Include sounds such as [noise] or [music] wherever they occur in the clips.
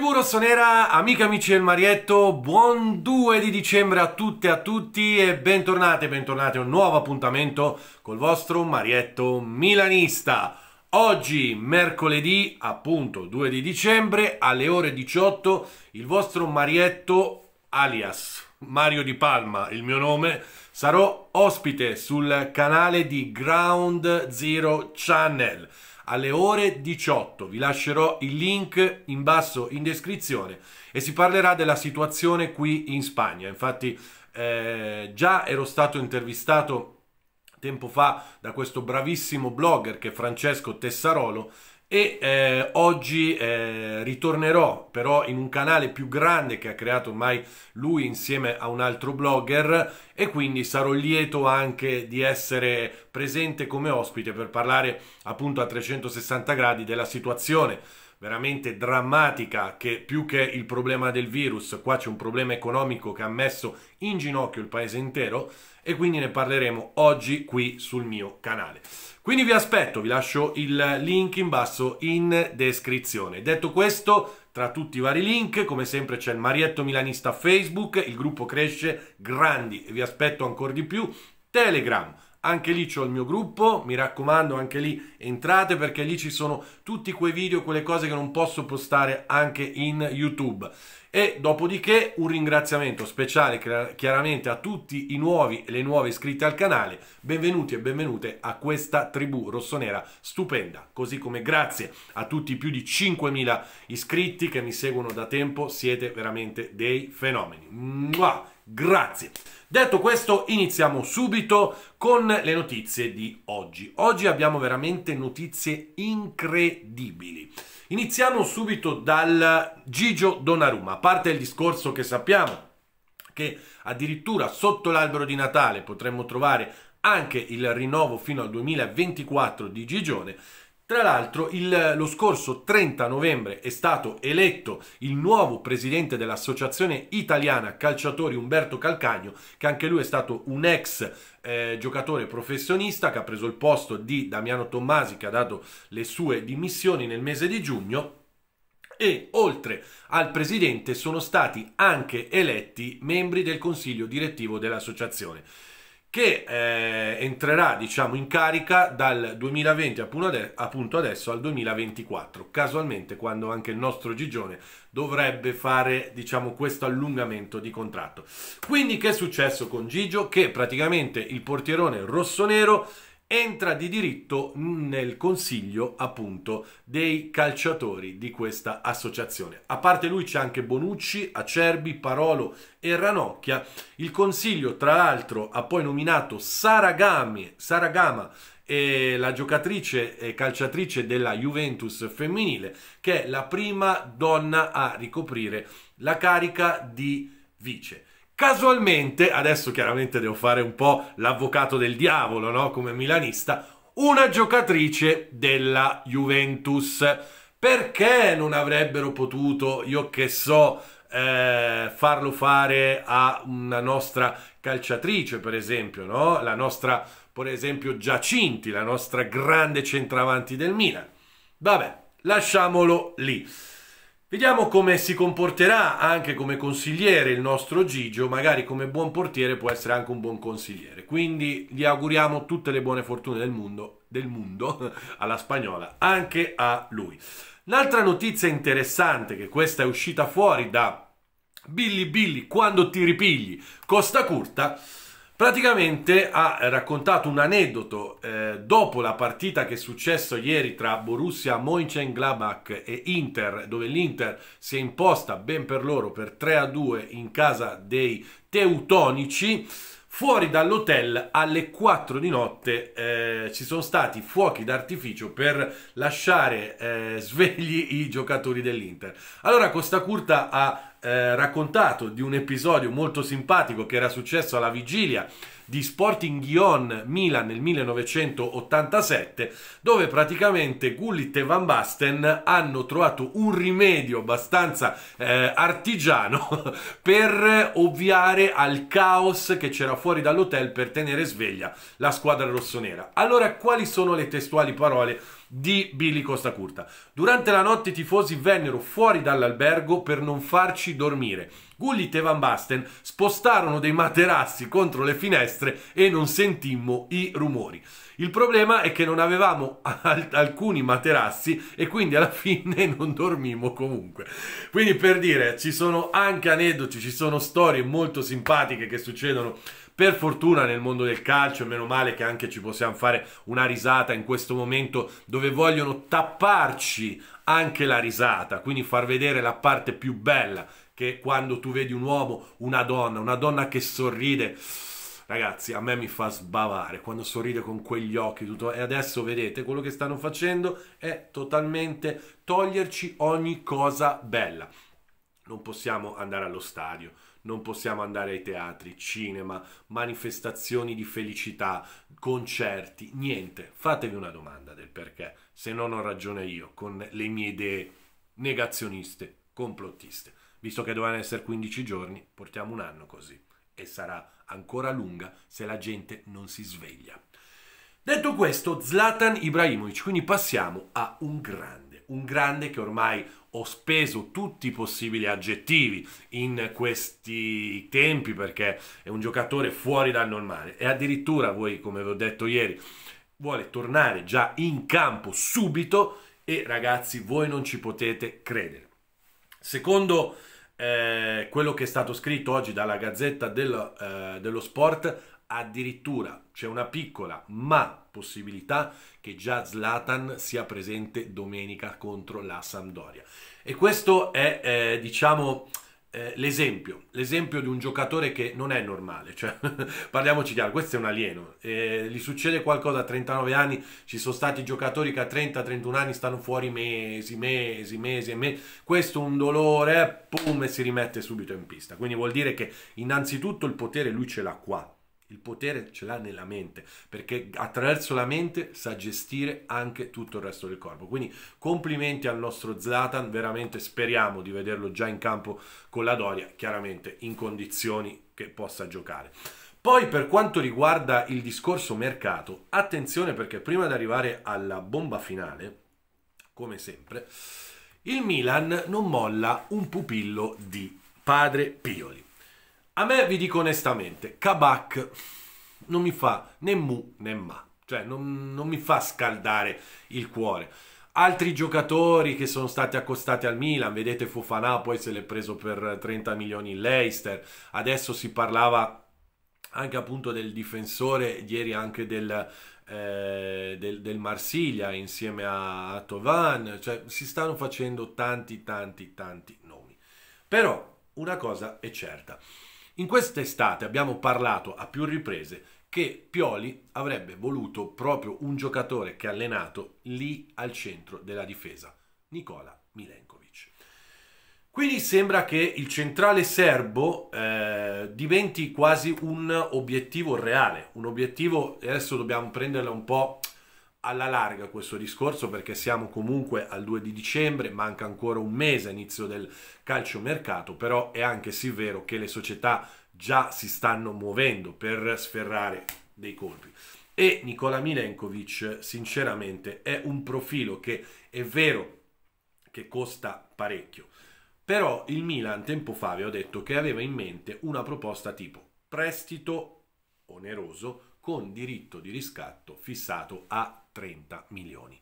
tribù rossonera, amiche amici del Marietto, buon 2 di dicembre a tutte e a tutti e bentornate, bentornate a un nuovo appuntamento col vostro Marietto Milanista. Oggi, mercoledì, appunto 2 di dicembre, alle ore 18, il vostro Marietto alias Mario Di Palma, il mio nome, sarò ospite sul canale di Ground Zero Channel alle ore 18. Vi lascerò il link in basso in descrizione e si parlerà della situazione qui in Spagna. Infatti eh, già ero stato intervistato tempo fa da questo bravissimo blogger che è Francesco Tessarolo e eh, oggi eh, ritornerò però in un canale più grande che ha creato ormai lui insieme a un altro blogger e quindi sarò lieto anche di essere presente come ospite per parlare appunto a 360 gradi della situazione veramente drammatica che più che il problema del virus, qua c'è un problema economico che ha messo in ginocchio il paese intero e quindi ne parleremo oggi qui sul mio canale. Quindi vi aspetto, vi lascio il link in basso in descrizione. Detto questo, tra tutti i vari link, come sempre c'è il Marietto Milanista Facebook, il gruppo cresce grandi e vi aspetto ancora di più, Telegram, anche lì c'ho il mio gruppo, mi raccomando, anche lì entrate perché lì ci sono tutti quei video, quelle cose che non posso postare anche in YouTube. E dopodiché un ringraziamento speciale chiaramente a tutti i nuovi e le nuove iscritte al canale. Benvenuti e benvenute a questa tribù rossonera stupenda. Così come grazie a tutti i più di 5.000 iscritti che mi seguono da tempo, siete veramente dei fenomeni. Mua! Grazie. Detto questo, iniziamo subito con le notizie di oggi. Oggi abbiamo veramente notizie incredibili. Iniziamo subito dal Gigio Donnarumma, a parte il discorso che sappiamo che addirittura sotto l'albero di Natale potremmo trovare anche il rinnovo fino al 2024 di Gigione, tra l'altro, il, lo scorso 30 novembre è stato eletto il nuovo presidente dell'Associazione Italiana Calciatori Umberto Calcagno, che anche lui è stato un ex eh, giocatore professionista che ha preso il posto di Damiano Tommasi, che ha dato le sue dimissioni nel mese di giugno e oltre al presidente sono stati anche eletti membri del consiglio direttivo dell'associazione che eh, entrerà diciamo, in carica dal 2020 appunto, adesso al 2024 casualmente quando anche il nostro Gigione dovrebbe fare diciamo, questo allungamento di contratto quindi che è successo con Gigio che praticamente il portierone rossonero entra di diritto nel consiglio appunto dei calciatori di questa associazione. A parte lui c'è anche Bonucci, Acerbi, Parolo e Ranocchia. Il consiglio tra l'altro ha poi nominato Saragami, Saragama e la giocatrice e calciatrice della Juventus femminile, che è la prima donna a ricoprire la carica di vice. Casualmente, adesso chiaramente devo fare un po' l'avvocato del diavolo, no? Come milanista, una giocatrice della Juventus. Perché non avrebbero potuto, io che so, eh, farlo fare a una nostra calciatrice, per esempio, no? La nostra, per esempio, Giacinti, la nostra grande centravanti del Milan. Vabbè, lasciamolo lì. Vediamo come si comporterà anche come consigliere il nostro Gigio, magari come buon portiere può essere anche un buon consigliere. Quindi gli auguriamo tutte le buone fortune del mondo, del mondo [laughs] alla spagnola, anche a lui. Un'altra notizia interessante che questa è uscita fuori da Billy Billy quando ti ripigli Costa Curta praticamente ha raccontato un aneddoto eh, dopo la partita che è successo ieri tra Borussia Mönchengladbach e Inter, dove l'Inter si è imposta ben per loro per 3-2 a in casa dei teutonici. Fuori dall'hotel alle 4 di notte eh, ci sono stati fuochi d'artificio per lasciare eh, svegli i giocatori dell'Inter. Allora Costa Curta ha eh, raccontato di un episodio molto simpatico che era successo alla vigilia di Sporting Ghion Milan nel 1987, dove praticamente Gullit e Van Basten hanno trovato un rimedio abbastanza eh, artigiano [laughs] per ovviare al caos che c'era fuori dall'hotel per tenere sveglia la squadra rossonera. Allora, quali sono le testuali parole di Billy Costa Curta. Durante la notte i tifosi vennero fuori dall'albergo per non farci dormire. Gullit e Van Basten spostarono dei materassi contro le finestre e non sentimmo i rumori. Il problema è che non avevamo al alcuni materassi e quindi alla [laughs] fine non dormimmo comunque. Quindi per dire, ci sono anche aneddoti, ci sono storie molto simpatiche che succedono per fortuna nel mondo del calcio, meno male che anche ci possiamo fare una risata in questo momento dove vogliono tapparci anche la risata, quindi far vedere la parte più bella che quando tu vedi un uomo, una donna, una donna che sorride, ragazzi, a me mi fa sbavare quando sorride con quegli occhi. Tutto... E adesso vedete quello che stanno facendo è totalmente toglierci ogni cosa bella. Non possiamo andare allo stadio non possiamo andare ai teatri, cinema, manifestazioni di felicità, concerti, niente. Fatevi una domanda del perché, se non ho ragione io con le mie idee negazioniste, complottiste. Visto che dovevano essere 15 giorni, portiamo un anno così e sarà ancora lunga se la gente non si sveglia. Detto questo, Zlatan Ibrahimovic, quindi passiamo a un grande un grande che ormai ho speso tutti i possibili aggettivi in questi tempi perché è un giocatore fuori dal normale e addirittura voi come vi ho detto ieri vuole tornare già in campo subito e ragazzi voi non ci potete credere secondo eh, quello che è stato scritto oggi dalla Gazzetta del, eh, dello Sport addirittura c'è una piccola ma possibilità che già Zlatan sia presente domenica contro la Sampdoria. E questo è, eh, diciamo, eh, l'esempio, l'esempio di un giocatore che non è normale, cioè, [laughs] parliamoci chiaro, questo è un alieno, eh, gli succede qualcosa a 39 anni, ci sono stati giocatori che a 30-31 anni stanno fuori mesi, mesi, mesi mesi, questo è un dolore, pum, e si rimette subito in pista, quindi vuol dire che innanzitutto il potere lui ce l'ha qua, il potere ce l'ha nella mente, perché attraverso la mente sa gestire anche tutto il resto del corpo. Quindi complimenti al nostro Zlatan, veramente speriamo di vederlo già in campo con la Doria, chiaramente in condizioni che possa giocare. Poi per quanto riguarda il discorso mercato, attenzione perché prima di arrivare alla bomba finale, come sempre, il Milan non molla un pupillo di padre Pioli. A me, vi dico onestamente, Kabak non mi fa né mu né ma. Cioè, non, non mi fa scaldare il cuore altri giocatori che sono stati accostati al Milan, vedete Fofana poi se l'è preso per 30 milioni in Leicester, adesso si parlava anche appunto del difensore, ieri anche del, eh, del, del Marsiglia insieme a, a Tovan, cioè si stanno facendo tanti tanti tanti nomi. Però una cosa è certa, in quest'estate abbiamo parlato a più riprese che Pioli avrebbe voluto proprio un giocatore che ha allenato lì al centro della difesa, Nicola Milenkovic. Quindi sembra che il centrale serbo eh, diventi quasi un obiettivo reale, un obiettivo, adesso dobbiamo prenderla un po' alla larga questo discorso perché siamo comunque al 2 di dicembre, manca ancora un mese inizio del calciomercato, però è anche sì vero che le società già si stanno muovendo per sferrare dei colpi. E Nicola Milenkovic, sinceramente, è un profilo che è vero che costa parecchio, però il Milan tempo fa vi ho detto che aveva in mente una proposta tipo prestito oneroso con diritto di riscatto fissato a 30 milioni.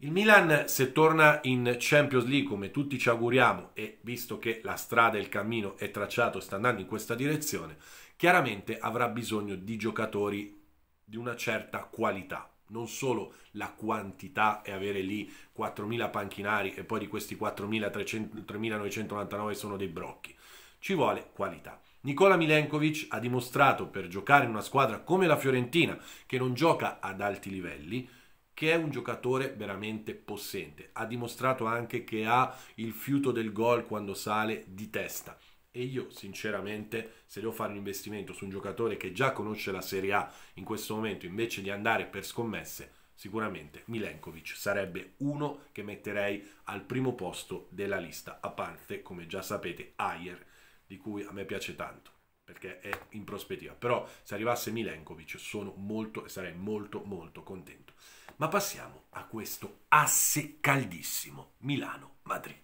Il Milan se torna in Champions League come tutti ci auguriamo e visto che la strada e il cammino è tracciato sta andando in questa direzione, chiaramente avrà bisogno di giocatori di una certa qualità, non solo la quantità e avere lì 4.000 panchinari e poi di questi 4.300, 3.999 sono dei brocchi, ci vuole qualità. Nicola Milenkovic ha dimostrato per giocare in una squadra come la Fiorentina, che non gioca ad alti livelli, che è un giocatore veramente possente. Ha dimostrato anche che ha il fiuto del gol quando sale di testa. E io sinceramente, se devo fare un investimento su un giocatore che già conosce la Serie A in questo momento, invece di andare per scommesse, sicuramente Milenkovic sarebbe uno che metterei al primo posto della lista, a parte, come già sapete, Ayer di cui a me piace tanto perché è in prospettiva. Però se arrivasse Milenkovic sono molto e sarei molto molto contento. Ma passiamo a questo asse caldissimo Milano-Madrid.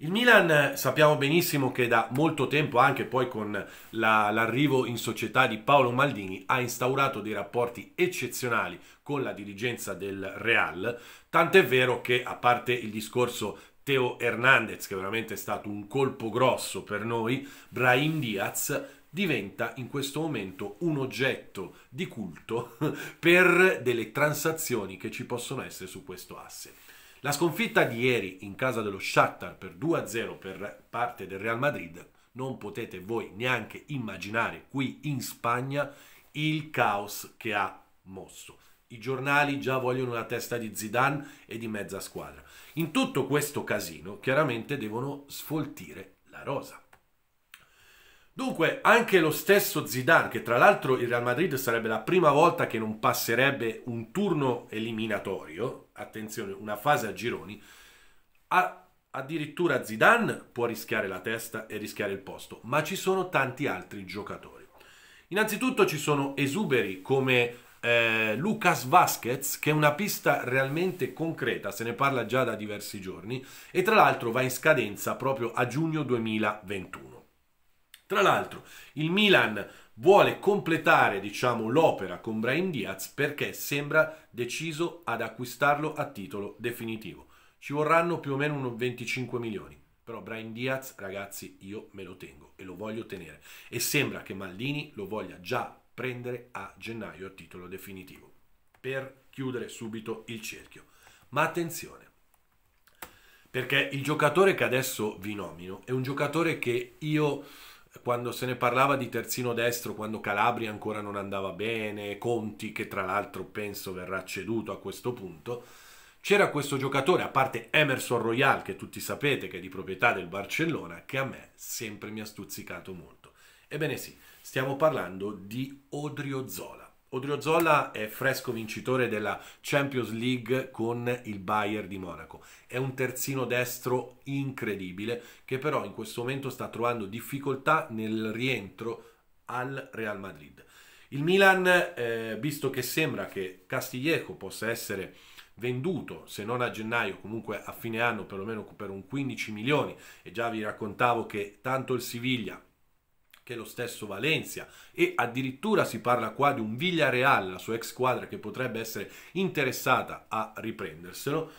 Il Milan sappiamo benissimo che da molto tempo, anche poi con l'arrivo in società di Paolo Maldini, ha instaurato dei rapporti eccezionali con la dirigenza del Real, tant'è vero che a parte il discorso Teo Hernandez, che veramente è stato un colpo grosso per noi, Brahim Diaz, diventa in questo momento un oggetto di culto [laughs] per delle transazioni che ci possono essere su questo asse. La sconfitta di ieri in casa dello Shakhtar per 2-0 per parte del Real Madrid non potete voi neanche immaginare qui in Spagna il caos che ha mosso. I giornali già vogliono la testa di Zidane e di mezza squadra. In tutto questo casino, chiaramente devono sfoltire la rosa. Dunque, anche lo stesso Zidane, che tra l'altro il Real Madrid sarebbe la prima volta che non passerebbe un turno eliminatorio, attenzione, una fase a gironi, ha Addirittura Zidane può rischiare la testa e rischiare il posto, ma ci sono tanti altri giocatori. Innanzitutto ci sono esuberi come eh, Lucas Vasquez, che è una pista realmente concreta, se ne parla già da diversi giorni, e tra l'altro va in scadenza proprio a giugno 2021. Tra l'altro, il Milan vuole completare, diciamo, l'opera con Brian Diaz perché sembra deciso ad acquistarlo a titolo definitivo. Ci vorranno più o meno 25 milioni. Però Brian Diaz, ragazzi, io me lo tengo e lo voglio tenere. E sembra che Maldini lo voglia già prendere a gennaio a titolo definitivo, per chiudere subito il cerchio. Ma attenzione, perché il giocatore che adesso vi nomino è un giocatore che io quando se ne parlava di terzino destro, quando Calabria ancora non andava bene, Conti che tra l'altro penso verrà ceduto a questo punto, c'era questo giocatore, a parte Emerson Royal che tutti sapete che è di proprietà del Barcellona, che a me sempre mi ha stuzzicato molto. Ebbene sì, Stiamo parlando di Odrio Zola. Odrio Zola è fresco vincitore della Champions League con il Bayern di Monaco. È un terzino destro incredibile che però in questo momento sta trovando difficoltà nel rientro al Real Madrid. Il Milan, eh, visto che sembra che Castiglieco possa essere venduto, se non a gennaio, comunque a fine anno perlomeno per un 15 milioni, e già vi raccontavo che tanto il Siviglia che è lo stesso Valencia e addirittura si parla qua di un Villareal, la sua ex squadra che potrebbe essere interessata a riprenderselo.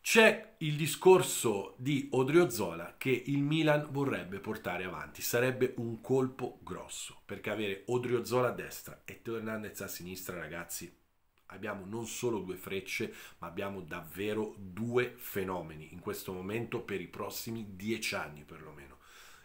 C'è il discorso di Odrio Zola che il Milan vorrebbe portare avanti, sarebbe un colpo grosso, perché avere Odrio Zola a destra e Teo Hernandez a sinistra, ragazzi, abbiamo non solo due frecce, ma abbiamo davvero due fenomeni in questo momento per i prossimi dieci anni perlomeno.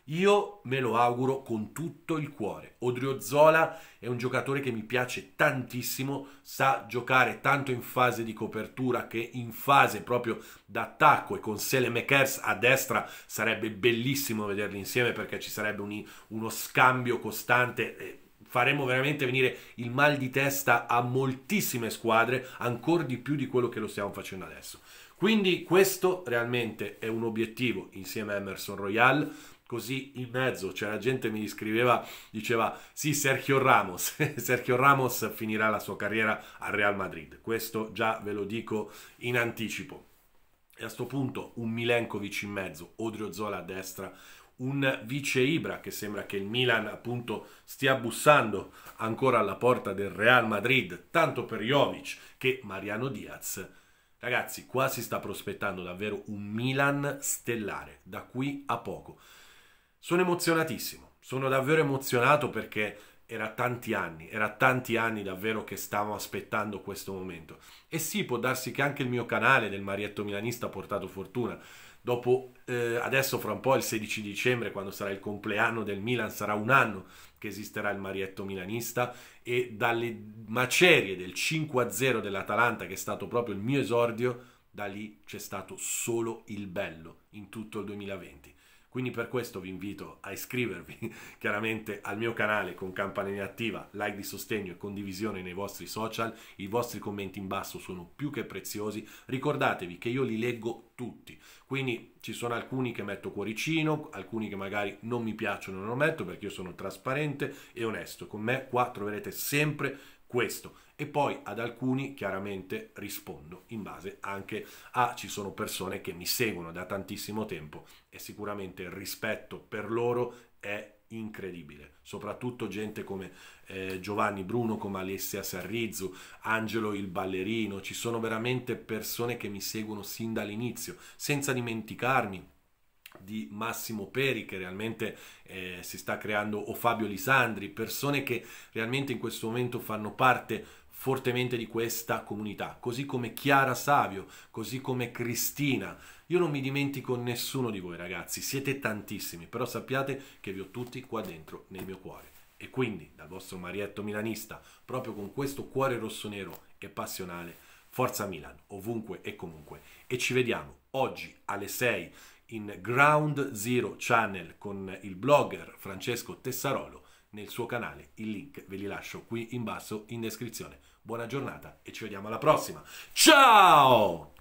Io me lo auguro con tutto il cuore. Odrio Zola è un giocatore che mi piace tantissimo, sa giocare tanto in fase di copertura che in fase proprio d'attacco e con Sele Selemekers a destra sarebbe bellissimo vederli insieme perché ci sarebbe un, uno scambio costante faremmo veramente venire il mal di testa a moltissime squadre, ancora di più di quello che lo stiamo facendo adesso. Quindi questo realmente è un obiettivo insieme a Emerson Royal così in mezzo, cioè la gente mi scriveva, diceva sì Sergio Ramos, [laughs] Sergio Ramos finirà la sua carriera al Real Madrid, questo già ve lo dico in anticipo. E a questo punto un Milenkovic in mezzo, Odrio Zola a destra, un vice Ibra che sembra che il Milan appunto stia bussando ancora alla porta del Real Madrid, tanto per Jovic che Mariano Diaz. Ragazzi, qua si sta prospettando davvero un Milan stellare da qui a poco. Sono emozionatissimo, sono davvero emozionato perché era tanti anni, era tanti anni davvero che stavo aspettando questo momento. E sì, può darsi che anche il mio canale del Marietto Milanista ha portato fortuna. Dopo, eh, adesso fra un po', il 16 dicembre, quando sarà il compleanno del Milan, sarà un anno che esisterà il Marietto Milanista e dalle macerie del 5-0 dell'Atalanta, che è stato proprio il mio esordio, da lì c'è stato solo il bello in tutto il 2020. Quindi per questo vi invito a iscrivervi [laughs] chiaramente al mio canale con campanella attiva, like di sostegno e condivisione nei vostri social. I vostri commenti in basso sono più che preziosi. Ricordatevi che io li leggo tutti. Quindi ci sono alcuni che metto cuoricino, alcuni che magari non mi piacciono e non lo metto perché io sono trasparente e onesto. Con me qua troverete sempre questo e poi ad alcuni chiaramente rispondo in base anche a ci sono persone che mi seguono da tantissimo tempo e sicuramente il rispetto per loro è incredibile, soprattutto gente come eh, Giovanni Bruno, come Alessia Sarrizzo Angelo il ballerino, ci sono veramente persone che mi seguono sin dall'inizio, senza dimenticarmi di Massimo Peri che realmente eh, si sta creando o Fabio Lisandri, persone che realmente in questo momento fanno parte fortemente di questa comunità, così come Chiara Savio, così come Cristina. Io non mi dimentico nessuno di voi ragazzi, siete tantissimi, però sappiate che vi ho tutti qua dentro nel mio cuore. E quindi dal vostro Marietto Milanista, proprio con questo cuore rosso-nero e passionale, Forza Milan, ovunque e comunque. E ci vediamo oggi alle 6 in Ground Zero Channel con il blogger Francesco Tessarolo nel suo canale. Il link ve li lascio qui in basso in descrizione. Buona giornata e ci vediamo alla prossima. Ciao!